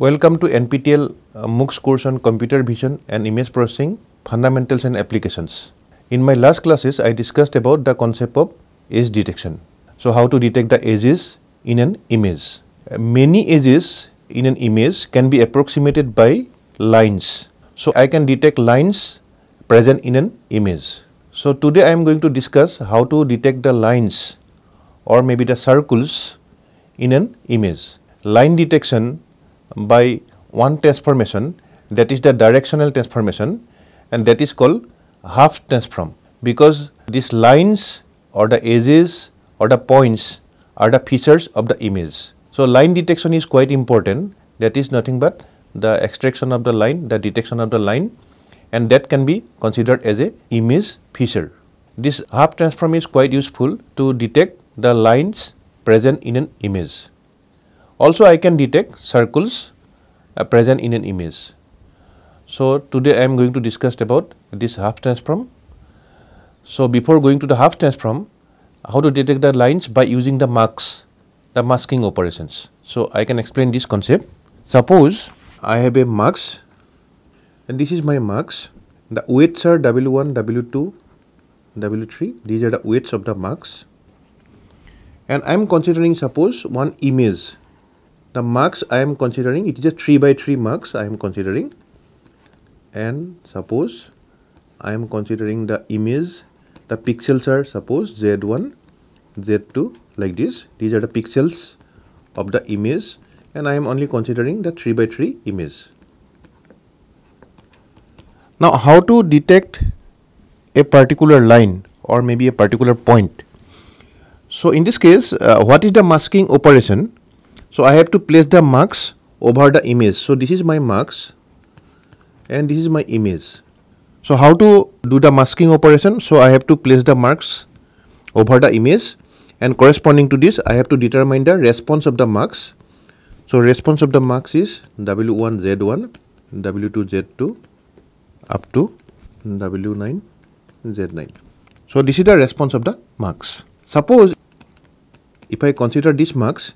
Welcome to NPTEL uh, MOOCs course on Computer Vision and Image Processing Fundamentals and Applications. In my last classes, I discussed about the concept of edge detection. So, how to detect the edges in an image. Uh, many edges in an image can be approximated by lines. So, I can detect lines present in an image. So, today I am going to discuss how to detect the lines or maybe the circles in an image. Line detection by one transformation that is the directional transformation and that is called half transform because these lines or the edges or the points are the features of the image. So, line detection is quite important that is nothing but the extraction of the line, the detection of the line and that can be considered as a image feature. This half transform is quite useful to detect the lines present in an image. Also I can detect circles uh, present in an image. So today I am going to discuss about this half transform. So before going to the half transform, how to detect the lines by using the marks, the masking operations. So I can explain this concept. Suppose I have a marks and this is my marks. The weights are W1, W2, W3. These are the weights of the marks. And I am considering suppose one image the marks I am considering it is a 3 by 3 marks I am considering and suppose I am considering the image the pixels are suppose z1 z2 like this these are the pixels of the image and I am only considering the 3 by 3 image. Now how to detect a particular line or maybe a particular point. So in this case uh, what is the masking operation so I have to place the marks over the image so this is my marks and this is my image so how to do the masking operation so I have to place the marks over the image and corresponding to this I have to determine the response of the marks so response of the marks is W1 Z1 W2 Z2 up to W9 Z9 so this is the response of the marks suppose if I consider these marks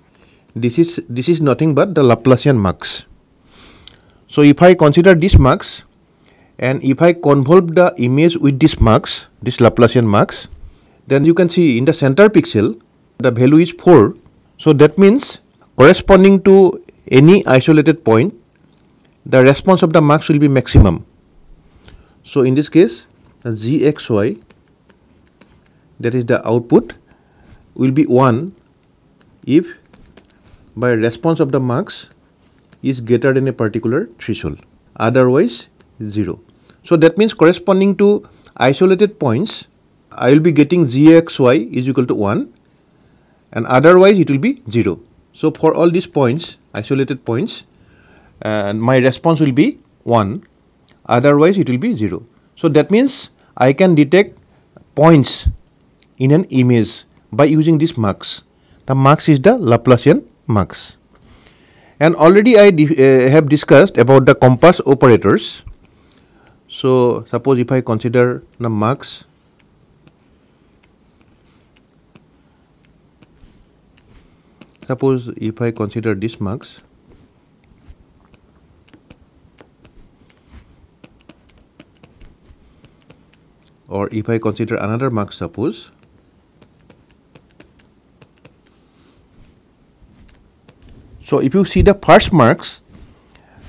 this is this is nothing but the Laplacian max. So if I consider this max and if I convolve the image with this max, this Laplacian max, then you can see in the center pixel the value is 4. So that means corresponding to any isolated point, the response of the max will be maximum. So in this case, zxy, that is the output will be 1 if by response of the marks is greater than a particular threshold otherwise 0 so that means corresponding to isolated points I will be getting gxy is equal to 1 and otherwise it will be 0 so for all these points isolated points and uh, my response will be 1 otherwise it will be 0 so that means I can detect points in an image by using this marks the marks is the Laplacian marks. And already I uh, have discussed about the compass operators. So suppose if I consider the marks suppose if I consider this marks or if I consider another mark suppose So if you see the first marks,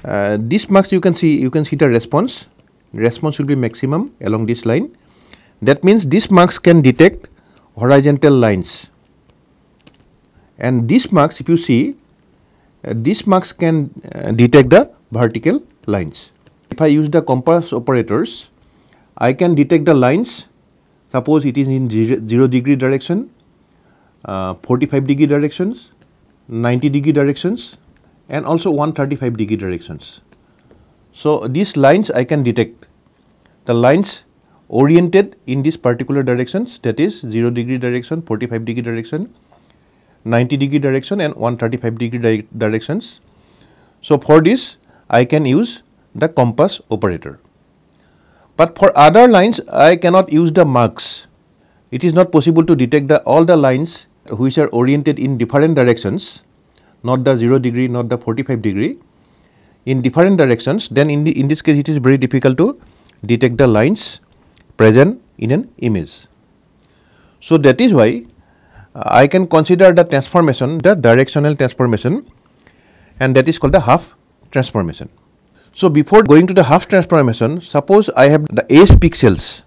uh, this marks you can see, you can see the response. Response will be maximum along this line. That means this marks can detect horizontal lines. And this marks, if you see, uh, this marks can uh, detect the vertical lines. If I use the compass operators, I can detect the lines. Suppose it is in 0, degree direction, uh, 45 degree directions, 90 degree directions and also 135 degree directions. So, these lines I can detect. The lines oriented in this particular directions that is 0 degree direction, 45 degree direction, 90 degree direction and 135 degree di directions. So, for this I can use the compass operator. But for other lines I cannot use the marks. It is not possible to detect the, all the lines which are oriented in different directions, not the 0 degree, not the 45 degree, in different directions, then in, the, in this case it is very difficult to detect the lines present in an image. So, that is why uh, I can consider the transformation, the directional transformation and that is called the half transformation. So, before going to the half transformation, suppose I have the edge pixels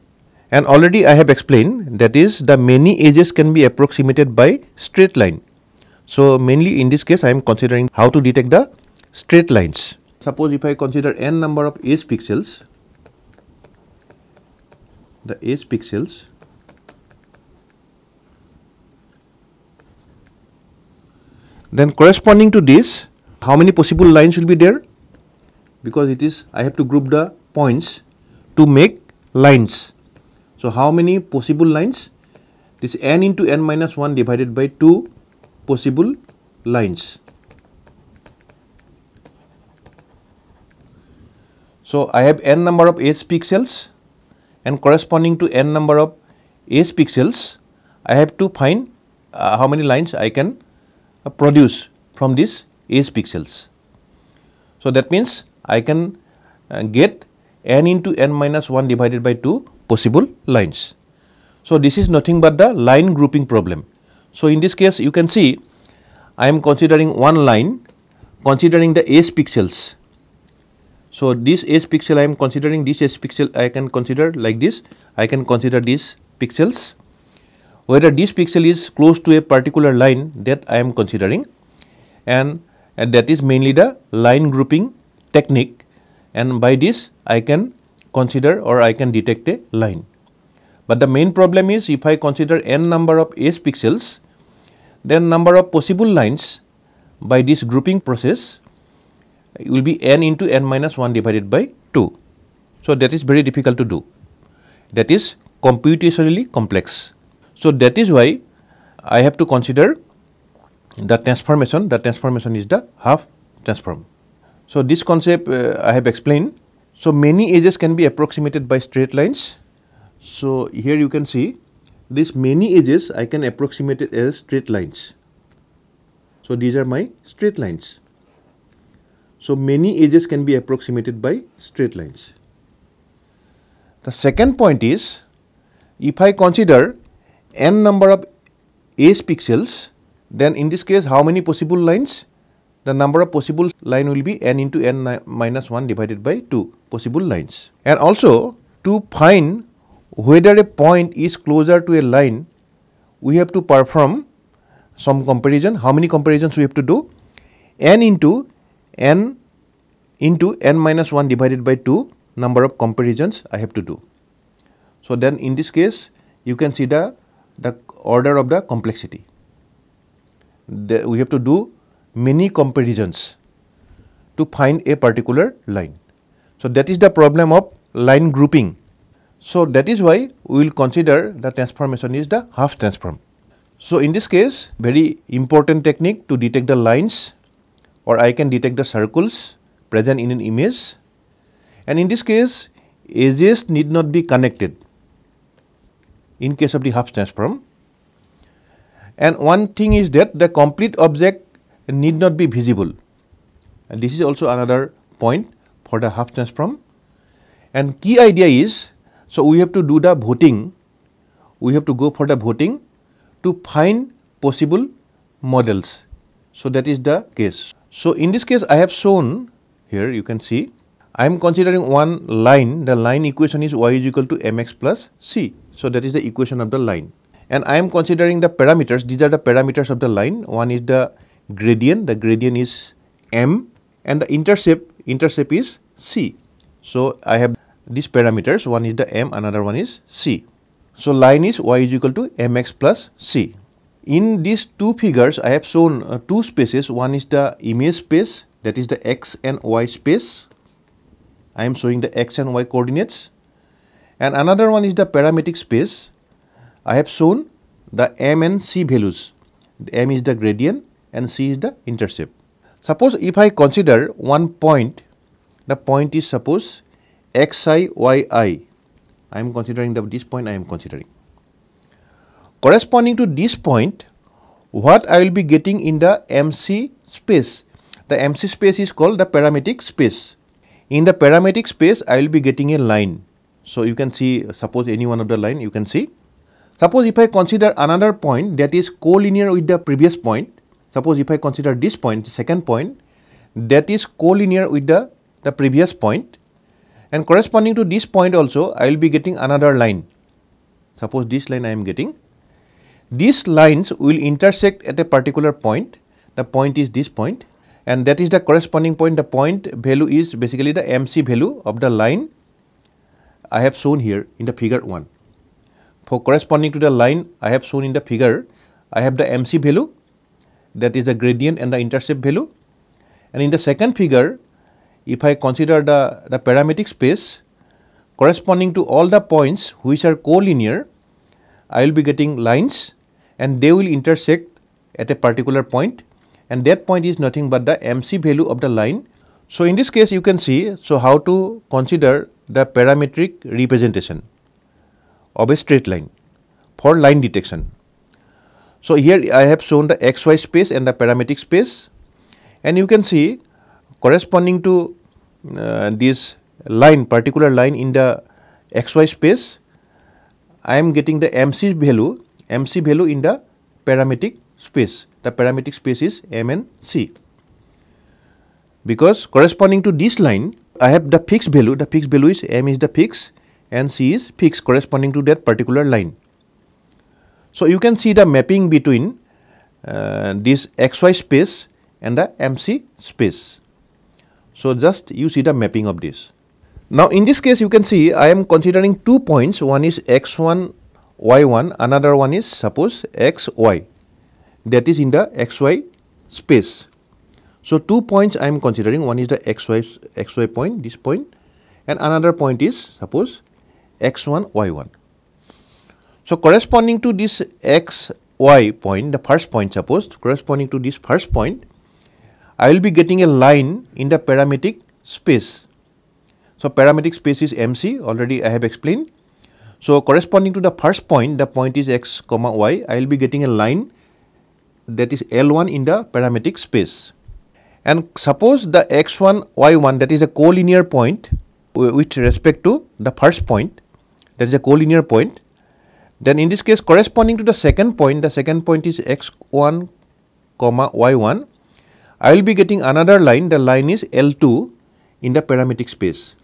and already I have explained that is the many edges can be approximated by straight line. So mainly in this case I am considering how to detect the straight lines. Suppose if I consider n number of edge pixels, the edge pixels then corresponding to this how many possible lines will be there because it is I have to group the points to make lines so how many possible lines? This n into n minus 1 divided by 2 possible lines. So I have n number of edge pixels and corresponding to n number of edge pixels, I have to find uh, how many lines I can uh, produce from these edge pixels. So that means I can uh, get n into n minus 1 divided by 2 possible lines. So, this is nothing but the line grouping problem. So, in this case you can see I am considering one line considering the S pixels. So, this S pixel I am considering this S pixel I can consider like this I can consider these pixels whether this pixel is close to a particular line that I am considering and, and that is mainly the line grouping technique and by this I can consider or I can detect a line. But the main problem is if I consider n number of s pixels, then number of possible lines by this grouping process will be n into n minus 1 divided by 2. So, that is very difficult to do. That is computationally complex. So, that is why I have to consider the transformation. The transformation is the half transform. So, this concept uh, I have explained so many edges can be approximated by straight lines. So here you can see these many edges I can approximate it as straight lines. So these are my straight lines. So many edges can be approximated by straight lines. The second point is if I consider n number of edge pixels then in this case how many possible lines? the number of possible line will be n into n minus 1 divided by 2 possible lines. And also to find whether a point is closer to a line, we have to perform some comparison. How many comparisons we have to do? n into n into n minus 1 divided by 2 number of comparisons I have to do. So then in this case, you can see the, the order of the complexity. The, we have to do many comparisons to find a particular line. So that is the problem of line grouping. So that is why we will consider the transformation is the half transform. So in this case, very important technique to detect the lines or I can detect the circles present in an image. And in this case, edges need not be connected in case of the half transform. And one thing is that the complete object and need not be visible. And this is also another point for the half transform. And key idea is, so we have to do the voting, we have to go for the voting to find possible models. So that is the case. So in this case, I have shown here, you can see, I am considering one line, the line equation is y is equal to mx plus c. So that is the equation of the line. And I am considering the parameters, these are the parameters of the line. One is the gradient, the gradient is m and the intercept, intercept is c. So, I have these parameters, one is the m, another one is c. So, line is y is equal to mx plus c. In these two figures, I have shown uh, two spaces, one is the image space, that is the x and y space. I am showing the x and y coordinates. And another one is the parametric space. I have shown the m and c values. The m is the gradient and C is the intercept. Suppose if I consider one point, the point is suppose x i y i. I am considering the, this point I am considering. Corresponding to this point, what I will be getting in the MC space? The MC space is called the parametric space. In the parametric space, I will be getting a line. So you can see, suppose any one of the line you can see. Suppose if I consider another point that is collinear with the previous point, Suppose if I consider this point, the second point, that is collinear with the, the previous point and corresponding to this point also I will be getting another line. Suppose this line I am getting. These lines will intersect at a particular point. The point is this point and that is the corresponding point. The point value is basically the MC value of the line I have shown here in the figure 1. For corresponding to the line I have shown in the figure, I have the MC value that is the gradient and the intercept value. And in the second figure, if I consider the, the parametric space corresponding to all the points which are collinear, I will be getting lines and they will intersect at a particular point and that point is nothing but the MC value of the line. So in this case you can see so how to consider the parametric representation of a straight line for line detection. So here I have shown the xy space and the parametric space and you can see corresponding to uh, this line particular line in the xy space I am getting the mc value mc value in the parametric space the parametric space is m and c because corresponding to this line I have the fixed value the fixed value is m is the peaks and c is fixed corresponding to that particular line so, you can see the mapping between uh, this xy space and the mc space. So, just you see the mapping of this. Now, in this case you can see I am considering two points one is x1 y1 another one is suppose xy that is in the xy space. So, two points I am considering one is the xy, xy point this point and another point is suppose x1 y1. So, corresponding to this x, y point, the first point suppose, corresponding to this first point, I will be getting a line in the parametric space. So, parametric space is MC, already I have explained. So, corresponding to the first point, the point is x comma y, I will be getting a line that is L1 in the parametric space. And suppose the x1, y1 that is a collinear point with respect to the first point, that is a collinear point. Then in this case corresponding to the second point, the second point is x1 comma y1. I will be getting another line, the line is L2 in the parametric space.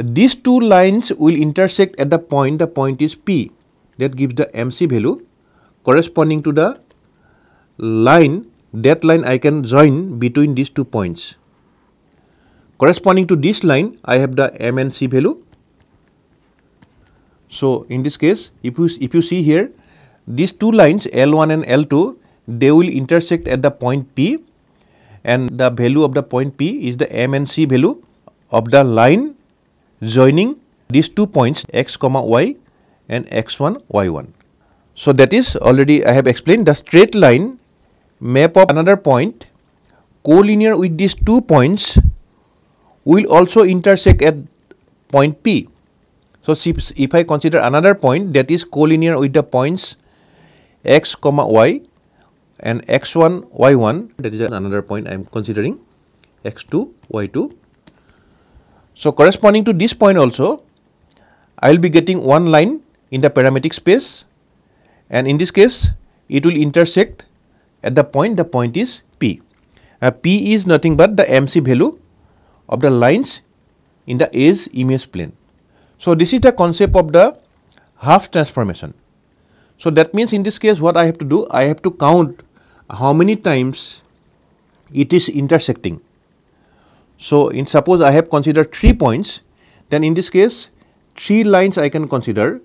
These two lines will intersect at the point, the point is P that gives the MC value corresponding to the line, that line I can join between these two points. Corresponding to this line, I have the MNC value so, in this case if you, if you see here these two lines L1 and L2 they will intersect at the point P and the value of the point P is the M and C value of the line joining these two points x comma y and x1 y1. So, that is already I have explained the straight line map of another point collinear with these two points will also intersect at point P. So, if I consider another point that is collinear with the points x comma y and x1 y1 that is another point I am considering x2 y2. So, corresponding to this point also I will be getting one line in the parametric space and in this case it will intersect at the point the point is P. Uh, P is nothing but the MC value of the lines in the A's image plane. So this is the concept of the half transformation. So that means in this case what I have to do, I have to count how many times it is intersecting. So in suppose I have considered 3 points, then in this case 3 lines I can consider.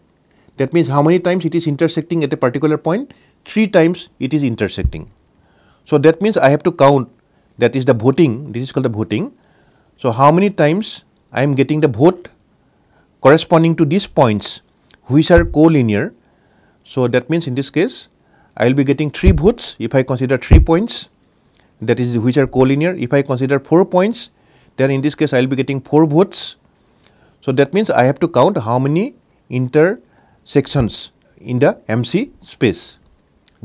That means how many times it is intersecting at a particular point, 3 times it is intersecting. So that means I have to count that is the voting, this is called the voting. So how many times I am getting the vote corresponding to these points which are collinear. So, that means in this case I will be getting 3 votes if I consider 3 points that is which are collinear. If I consider 4 points then in this case I will be getting 4 votes. So, that means I have to count how many intersections in the MC space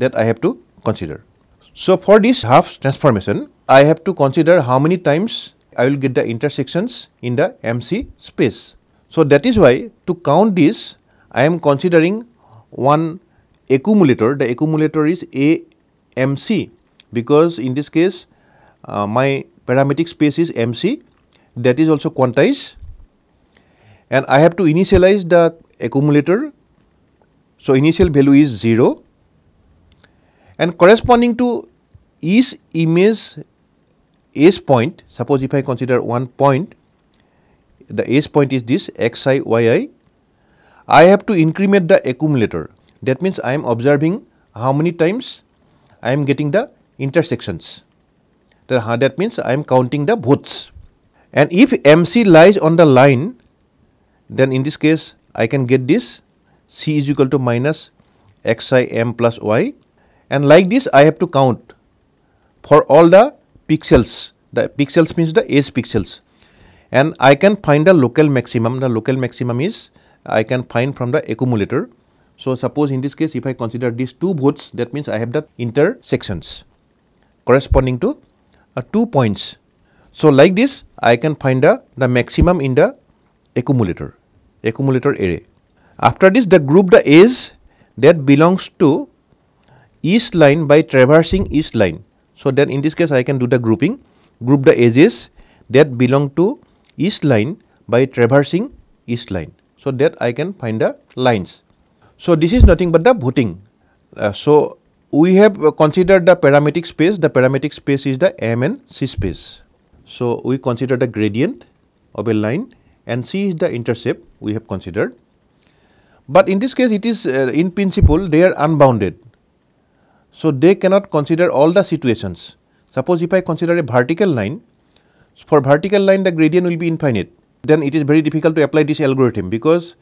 that I have to consider. So, for this half transformation I have to consider how many times I will get the intersections in the MC space. So, that is why to count this I am considering one accumulator, the accumulator is AMC because in this case uh, my parametric space is MC that is also quantized and I have to initialize the accumulator. So, initial value is 0 and corresponding to each image S point, suppose if I consider one point the S point is this xi, yi. I have to increment the accumulator. That means I am observing how many times I am getting the intersections. That means I am counting the votes. And if MC lies on the line, then in this case I can get this C is equal to minus xi m plus y and like this I have to count for all the pixels the pixels means the s pixels and I can find the local maximum. The local maximum is I can find from the accumulator. So suppose in this case if I consider these two votes that means I have the intersections corresponding to uh, two points. So like this I can find the, the maximum in the accumulator, accumulator array. After this the group the A's that belongs to each line by traversing each line. So then in this case I can do the grouping, group the edges that belong to East line by traversing east line. So that I can find the lines. So this is nothing but the booting. Uh, so we have uh, considered the parametric space. The parametric space is the M and C space. So we consider the gradient of a line and C is the intercept we have considered. But in this case it is uh, in principle they are unbounded. So they cannot consider all the situations. Suppose if I consider a vertical line for vertical line the gradient will be infinite then it is very difficult to apply this algorithm because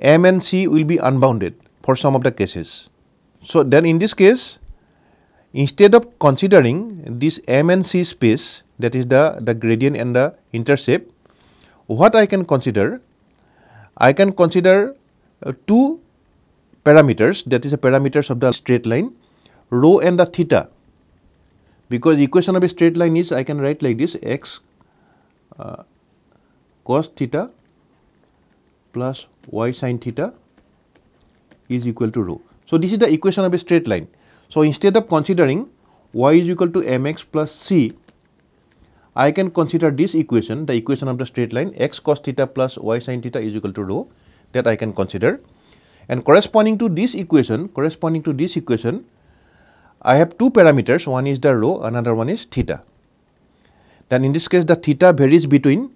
m and c will be unbounded for some of the cases. So then in this case instead of considering this m and c space that is the, the gradient and the intercept what I can consider I can consider uh, two parameters that is the parameters of the straight line rho and the theta because equation of a straight line is I can write like this x cos theta plus y sin theta is equal to rho. So, this is the equation of a straight line. So, instead of considering y is equal to mx plus c, I can consider this equation, the equation of the straight line x cos theta plus y sin theta is equal to rho that I can consider. And corresponding to this equation, corresponding to this equation, I have two parameters, one is the rho, another one is theta then in this case the theta varies between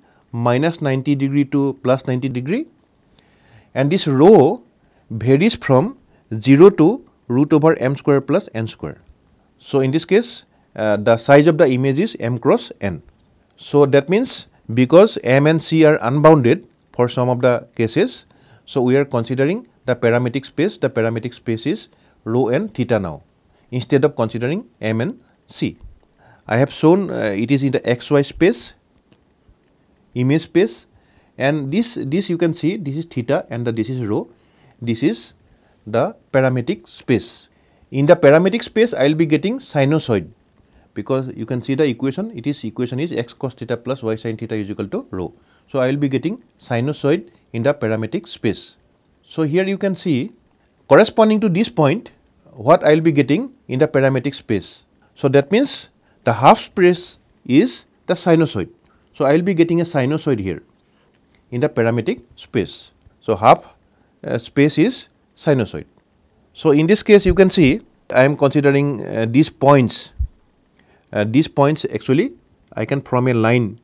minus 90 degree to plus 90 degree and this rho varies from 0 to root over m square plus n square. So, in this case uh, the size of the image is m cross n. So, that means because m and c are unbounded for some of the cases, so we are considering the parametric space, the parametric space is rho and theta now instead of considering m and c. I have shown uh, it is in the xy space, image space and this, this you can see this is theta and the, this is rho, this is the parametric space. In the parametric space I will be getting sinusoid because you can see the equation it is equation is x cos theta plus y sin theta is equal to rho. So, I will be getting sinusoid in the parametric space. So, here you can see corresponding to this point what I will be getting in the parametric space. So, that means the half space is the sinusoid. So I will be getting a sinusoid here in the parametric space. So half uh, space is sinusoid. So in this case you can see I am considering uh, these points. Uh, these points actually I can form a line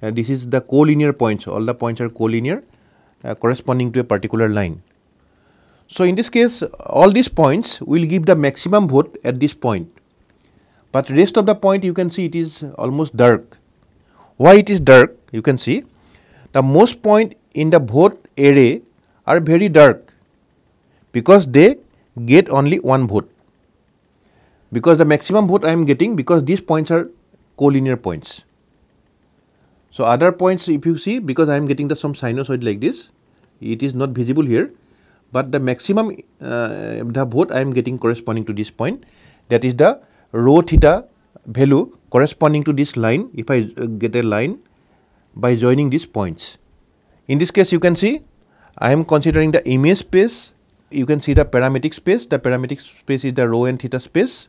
uh, this is the collinear points all the points are collinear uh, corresponding to a particular line. So in this case all these points will give the maximum vote at this point but rest of the point you can see it is almost dark. Why it is dark? You can see the most point in the vote array are very dark because they get only one vote. Because the maximum vote I am getting because these points are collinear points. So other points if you see because I am getting the some sinusoid like this it is not visible here but the maximum uh, the vote I am getting corresponding to this point that is the rho theta value corresponding to this line if I uh, get a line by joining these points. In this case you can see I am considering the image space you can see the parametric space the parametric space is the rho and theta space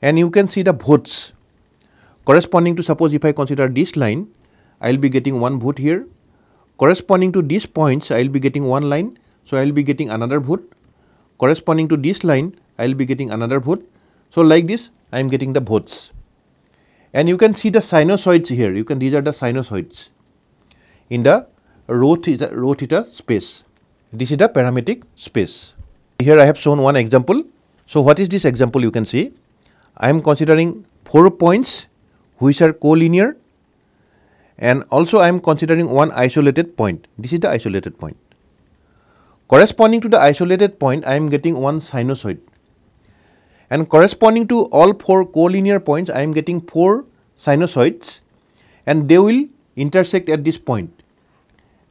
and you can see the votes corresponding to suppose if I consider this line I will be getting one boot here corresponding to these points I will be getting one line so I will be getting another boot corresponding to this line I will be getting another vote so, like this I am getting the votes and you can see the sinusoids here you can these are the sinusoids in the rho theta, rho theta space this is the parametric space here I have shown one example so what is this example you can see I am considering four points which are collinear and also I am considering one isolated point this is the isolated point corresponding to the isolated point I am getting one sinusoid and corresponding to all four collinear points I am getting four sinusoids and they will intersect at this point.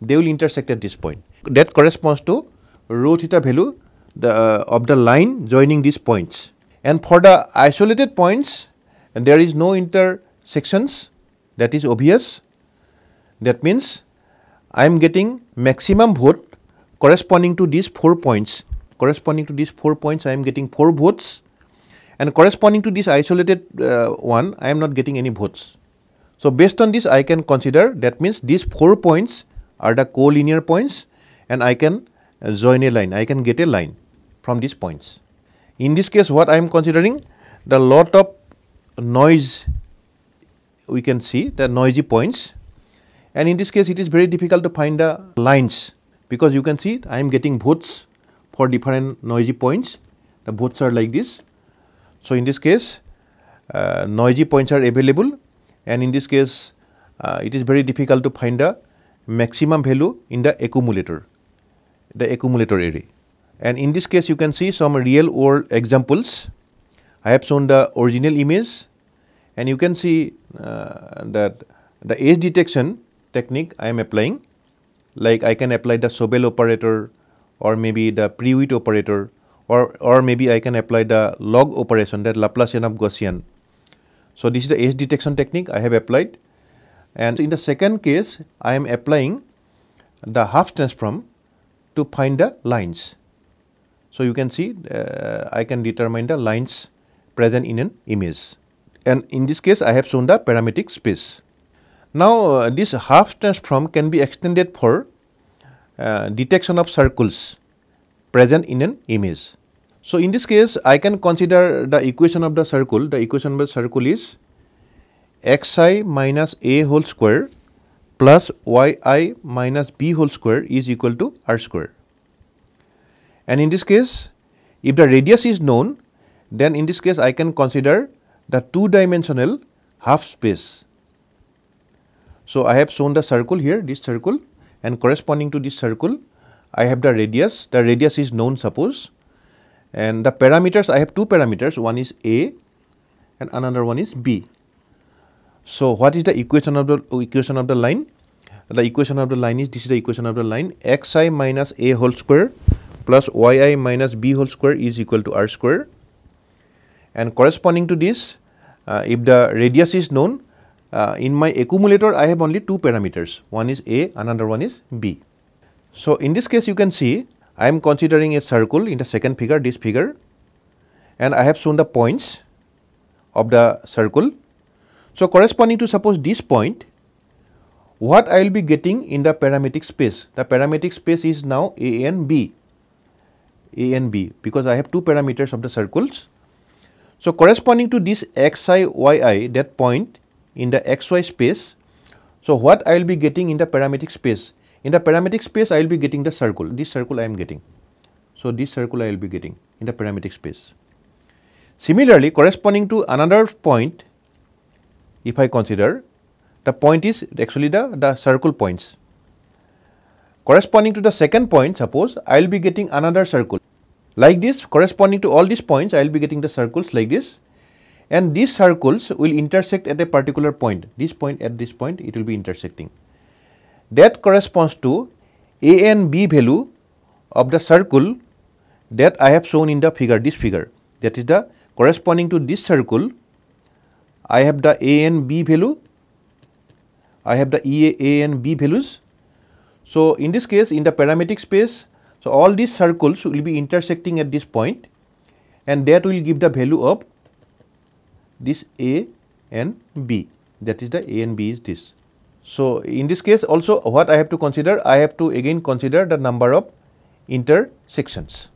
They will intersect at this point. That corresponds to rho theta value the, uh, of the line joining these points. And for the isolated points there is no intersections that is obvious. That means I am getting maximum vote corresponding to these four points corresponding to these four points I am getting four votes and corresponding to this isolated uh, one I am not getting any votes. So based on this I can consider that means these four points are the collinear points and I can uh, join a line I can get a line from these points. In this case what I am considering the lot of noise we can see the noisy points and in this case it is very difficult to find the lines because you can see I am getting votes for different noisy points the votes are like this so, in this case uh, noisy points are available and in this case uh, it is very difficult to find the maximum value in the accumulator, the accumulator array. And in this case you can see some real world examples. I have shown the original image and you can see uh, that the edge detection technique I am applying like I can apply the Sobel operator or maybe the pre operator or, or maybe I can apply the log operation that Laplacian of Gaussian. So this is the edge detection technique I have applied and in the second case I am applying the half transform to find the lines. So you can see uh, I can determine the lines present in an image and in this case I have shown the parametric space. Now uh, this half transform can be extended for uh, detection of circles present in an image. So, in this case I can consider the equation of the circle, the equation of the circle is xi minus a whole square plus yi minus b whole square is equal to r square. And in this case if the radius is known then in this case I can consider the two dimensional half space. So, I have shown the circle here this circle and corresponding to this circle I have the radius, the radius is known suppose and the parameters, I have two parameters, one is A and another one is B. So, what is the equation of the equation of the line? The equation of the line is this is the equation of the line xi minus a whole square plus yi minus b whole square is equal to r square and corresponding to this uh, if the radius is known uh, in my accumulator I have only two parameters one is a another one is b. So in this case you can see I am considering a circle in the second figure this figure and I have shown the points of the circle. So corresponding to suppose this point what I will be getting in the parametric space the parametric space is now A and B A and B because I have two parameters of the circles. So corresponding to this x i y i that point in the xy space so what I will be getting in the parametric space in the parametric space, I will be getting the circle. This circle I am getting. So, this circle I will be getting in the parametric space. Similarly, corresponding to another point, if I consider, the point is actually the, the circle points. Corresponding to the second point, suppose I will be getting another circle. Like this, corresponding to all these points, I will be getting the circles like this. And these circles will intersect at a particular point. This point at this point, it will be intersecting that corresponds to a and b value of the circle that I have shown in the figure, this figure. That is the corresponding to this circle, I have the a and b value, I have the e, a and b values. So, in this case, in the parametric space, so all these circles will be intersecting at this point and that will give the value of this a and b, that is the a and b is this. So, in this case also what I have to consider? I have to again consider the number of intersections.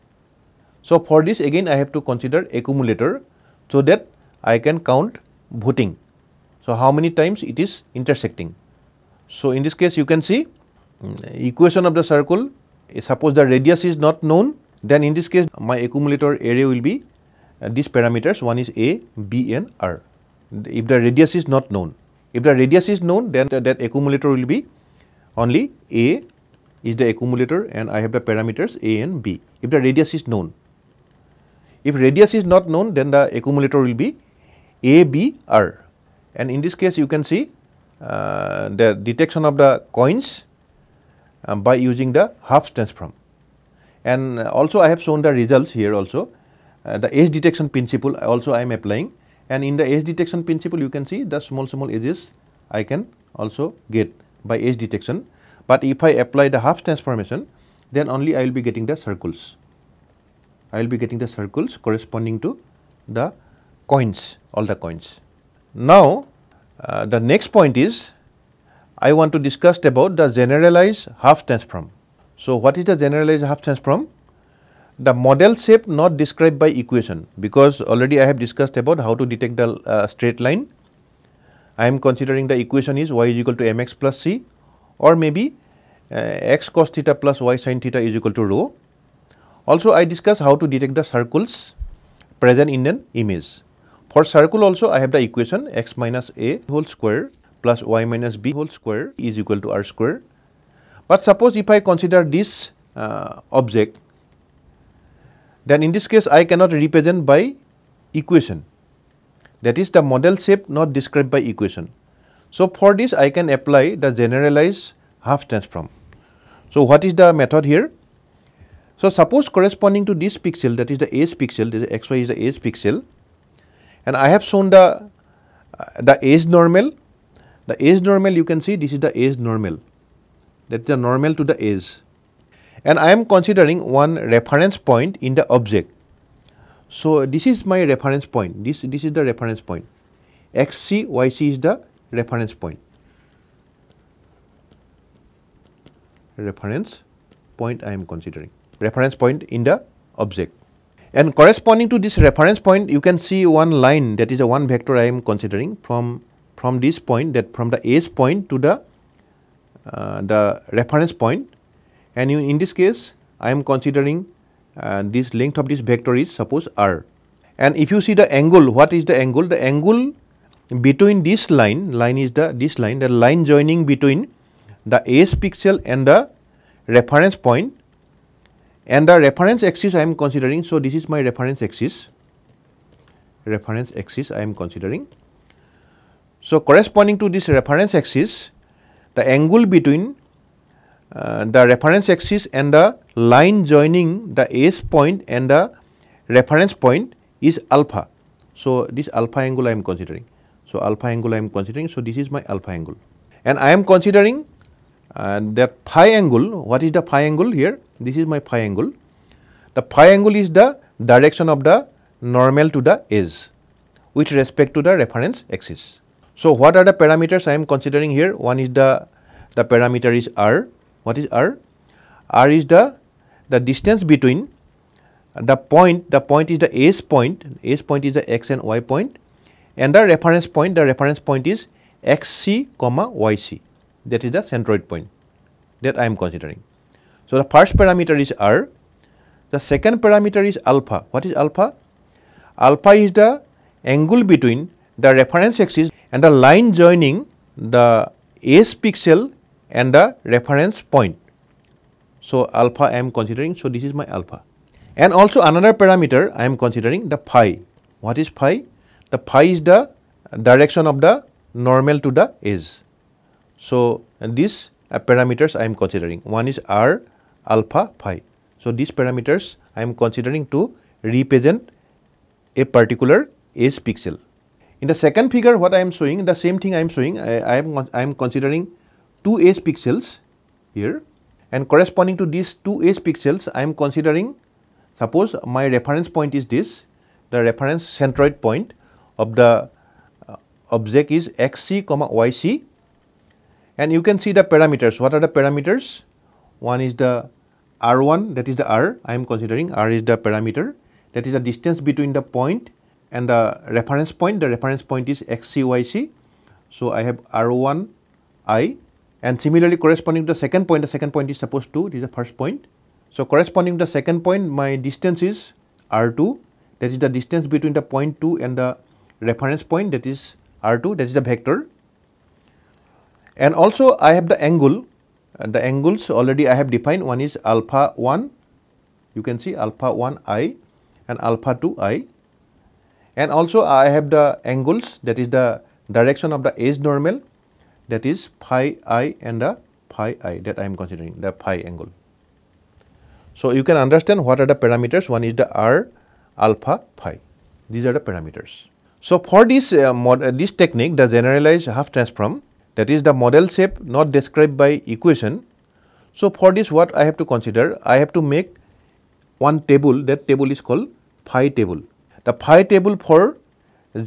So, for this again I have to consider accumulator so that I can count voting. So, how many times it is intersecting. So, in this case you can see mm, equation of the circle eh, suppose the radius is not known then in this case my accumulator area will be uh, these parameters one is a, b and r if the radius is not known. If the radius is known, then the, that accumulator will be only A is the accumulator and I have the parameters A and B, if the radius is known. If radius is not known, then the accumulator will be A, B, R. And in this case, you can see uh, the detection of the coins um, by using the half transform. And also I have shown the results here also. Uh, the edge detection principle also I am applying and in the edge detection principle you can see the small small edges I can also get by edge detection but if I apply the half transformation then only I will be getting the circles I will be getting the circles corresponding to the coins all the coins. Now uh, the next point is I want to discuss about the generalized half transform. So what is the generalized half transform? the model shape not described by equation because already I have discussed about how to detect the uh, straight line. I am considering the equation is y is equal to mx plus c or maybe uh, x cos theta plus y sin theta is equal to rho. Also I discuss how to detect the circles present in an image. For circle also I have the equation x minus a whole square plus y minus b whole square is equal to r square. But suppose if I consider this uh, object then in this case I cannot represent by equation. That is the model shape not described by equation. So for this I can apply the generalized half transform. So what is the method here? So suppose corresponding to this pixel that is the edge pixel, this xy is the edge pixel and I have shown the uh, the edge normal, the edge normal you can see this is the edge normal that is the normal to the edge and I am considering one reference point in the object. So, this is my reference point, this, this is the reference point, xc, yc is the reference point, reference point I am considering, reference point in the object. And corresponding to this reference point, you can see one line that is a one vector I am considering from, from this point that from the edge point to the, uh, the reference point and in this case I am considering uh, this length of this vector is suppose r and if you see the angle what is the angle the angle between this line line is the this line the line joining between the s pixel and the reference point and the reference axis I am considering so this is my reference axis reference axis I am considering so corresponding to this reference axis the angle between uh, the reference axis and the line joining the S point and the reference point is alpha. So, this alpha angle I am considering. So, alpha angle I am considering. So, this is my alpha angle and I am considering uh, that phi angle. What is the phi angle here? This is my phi angle. The phi angle is the direction of the normal to the edge with respect to the reference axis. So, what are the parameters I am considering here? One is the, the parameter is R what is r? r is the, the distance between the point, the point is the s point, s point is the x and y point and the reference point, the reference point is xc comma yc that is the centroid point that I am considering. So, the first parameter is r, the second parameter is alpha. What is alpha? Alpha is the angle between the reference axis and the line joining the s pixel and the reference point. So, alpha I am considering. So, this is my alpha. And also another parameter I am considering the phi. What is phi? The phi is the direction of the normal to the edge. So, these uh, parameters I am considering. One is r alpha phi. So, these parameters I am considering to represent a particular edge pixel. In the second figure what I am showing the same thing I am showing I, I am I am considering two edge pixels here and corresponding to these two edge pixels I am considering suppose my reference point is this the reference centroid point of the uh, object is xc comma yc and you can see the parameters what are the parameters one is the r1 that is the r I am considering r is the parameter that is the distance between the point and the reference point the reference point is xc yc so I have r1 i and similarly, corresponding to the second point, the second point is supposed to, this is the first point. So corresponding to the second point, my distance is R2, that is the distance between the point 2 and the reference point, that is R2, that is the vector. And also I have the angle, and the angles already I have defined, one is alpha 1, you can see alpha 1 i and alpha 2 i. And also I have the angles, that is the direction of the edge normal that is pi i and the pi i that I am considering the pi angle. So you can understand what are the parameters. One is the r alpha phi. These are the parameters. So for this uh, mod, uh, this technique, the generalized half transform, that is the model shape not described by equation. So for this, what I have to consider, I have to make one table. That table is called phi table. The phi table for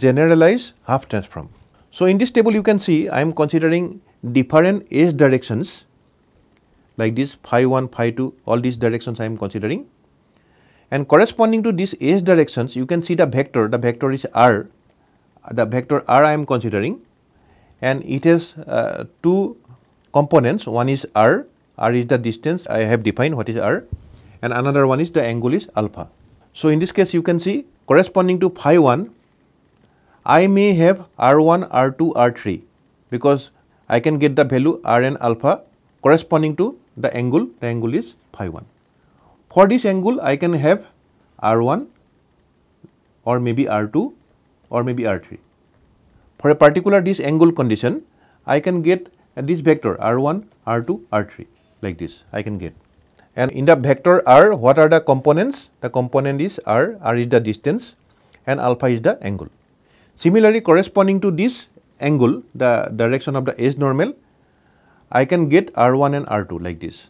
generalized half transform. So, in this table you can see I am considering different edge directions like this phi 1, phi 2 all these directions I am considering and corresponding to these edge directions you can see the vector the vector is r the vector r I am considering and it has uh, two components one is r r is the distance I have defined what is r and another one is the angle is alpha. So, in this case you can see corresponding to phi 1 I may have R1, R2, R3 because I can get the value Rn alpha corresponding to the angle, the angle is phi 1. For this angle, I can have R1 or maybe R2 or maybe R3. For a particular this angle condition, I can get this vector R1, R2, R3 like this I can get. And in the vector R, what are the components? The component is R, R is the distance and alpha is the angle. Similarly, corresponding to this angle, the direction of the s normal, I can get R1 and R2 like this.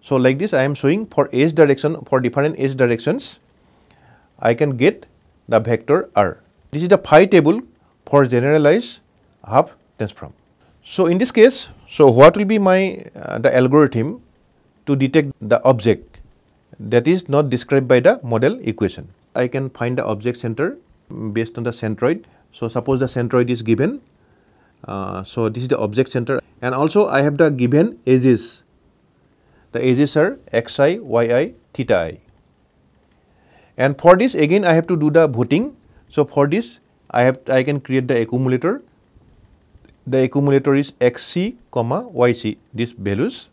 So, like this I am showing for s direction, for different s directions, I can get the vector R. This is the phi table for generalized half transform. So, in this case, so what will be my uh, the algorithm to detect the object that is not described by the model equation. I can find the object center based on the centroid so suppose the centroid is given. Uh, so this is the object center and also I have the given edges. The edges are xi, yi, theta i. And for this again I have to do the voting. So for this I have I can create the accumulator. The accumulator is xc comma yc these values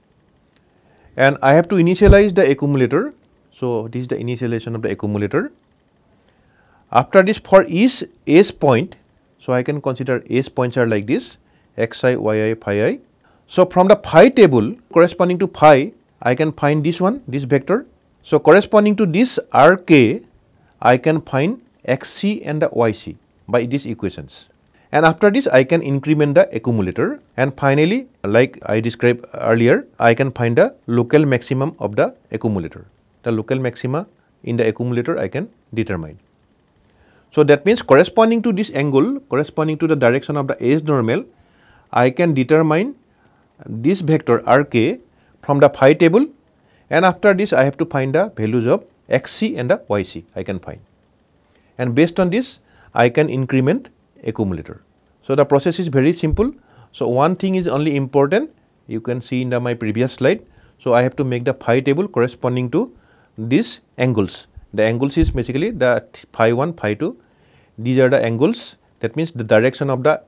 and I have to initialize the accumulator. So this is the initialization of the accumulator after this for each s point, so I can consider s points are like this xi, yi, phi i. So from the phi table corresponding to phi, I can find this one, this vector. So corresponding to this rk, I can find xc and the yc by these equations. And after this, I can increment the accumulator. And finally, like I described earlier, I can find the local maximum of the accumulator. The local maxima in the accumulator I can determine. So that means corresponding to this angle, corresponding to the direction of the edge normal, I can determine this vector Rk from the phi table and after this I have to find the values of Xc and the Yc I can find. And based on this I can increment accumulator. So the process is very simple. So one thing is only important you can see in the, my previous slide. So I have to make the phi table corresponding to these angles. The angles is basically the phi 1, phi 2 these are the angles that means the direction of the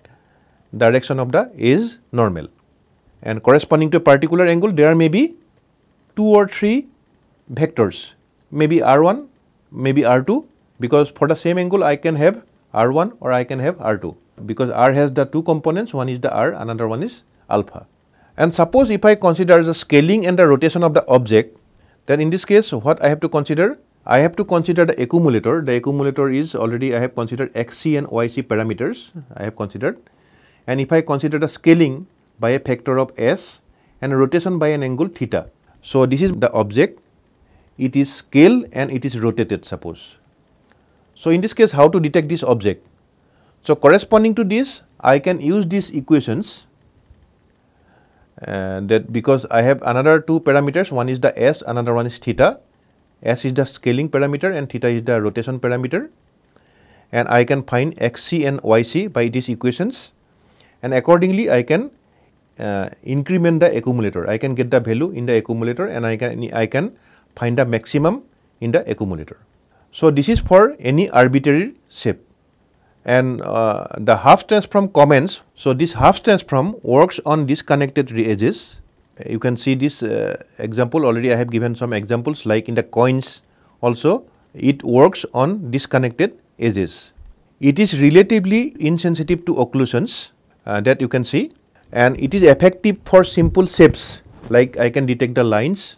direction of the is normal and corresponding to a particular angle there may be two or three vectors maybe r1 maybe r2 because for the same angle I can have r1 or I can have r2 because r has the two components one is the r another one is alpha and suppose if I consider the scaling and the rotation of the object then in this case what I have to consider I have to consider the accumulator. The accumulator is already I have considered xc and yc parameters I have considered and if I consider the scaling by a factor of s and rotation by an angle theta. So, this is the object it is scaled and it is rotated suppose. So, in this case how to detect this object? So, corresponding to this I can use these equations uh, that because I have another two parameters one is the s another one is theta s is the scaling parameter and theta is the rotation parameter and I can find xc and yc by these equations and accordingly I can uh, increment the accumulator. I can get the value in the accumulator and I can, I can find the maximum in the accumulator. So, this is for any arbitrary shape and uh, the half transform comments. So, this half transform works on disconnected edges you can see this uh, example already I have given some examples like in the coins also it works on disconnected edges. It is relatively insensitive to occlusions uh, that you can see and it is effective for simple shapes like I can detect the lines,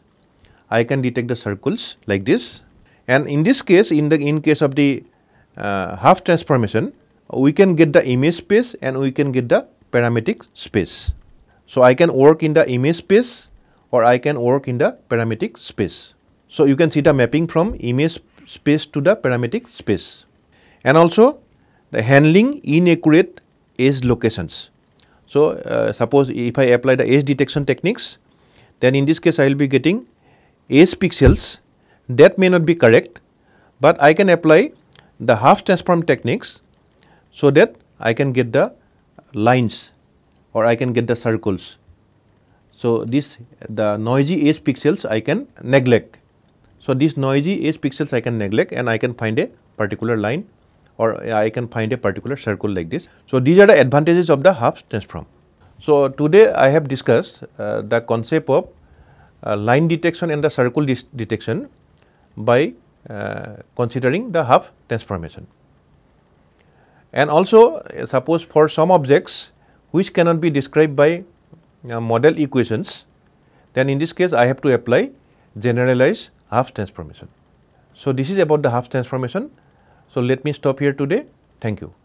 I can detect the circles like this and in this case in the in case of the uh, half transformation we can get the image space and we can get the parametric space. So I can work in the image space or I can work in the parametric space. So you can see the mapping from image space to the parametric space. And also the handling inaccurate edge locations. So uh, suppose if I apply the edge detection techniques, then in this case I will be getting edge pixels that may not be correct, but I can apply the half transform techniques so that I can get the lines or I can get the circles. So, this the noisy edge pixels I can neglect. So, these noisy edge pixels I can neglect and I can find a particular line or I can find a particular circle like this. So, these are the advantages of the half transform. So, today I have discussed uh, the concept of uh, line detection and the circle detection by uh, considering the half transformation. And also uh, suppose for some objects which cannot be described by uh, model equations, then in this case I have to apply generalized Half transformation. So, this is about the Half transformation. So, let me stop here today. Thank you.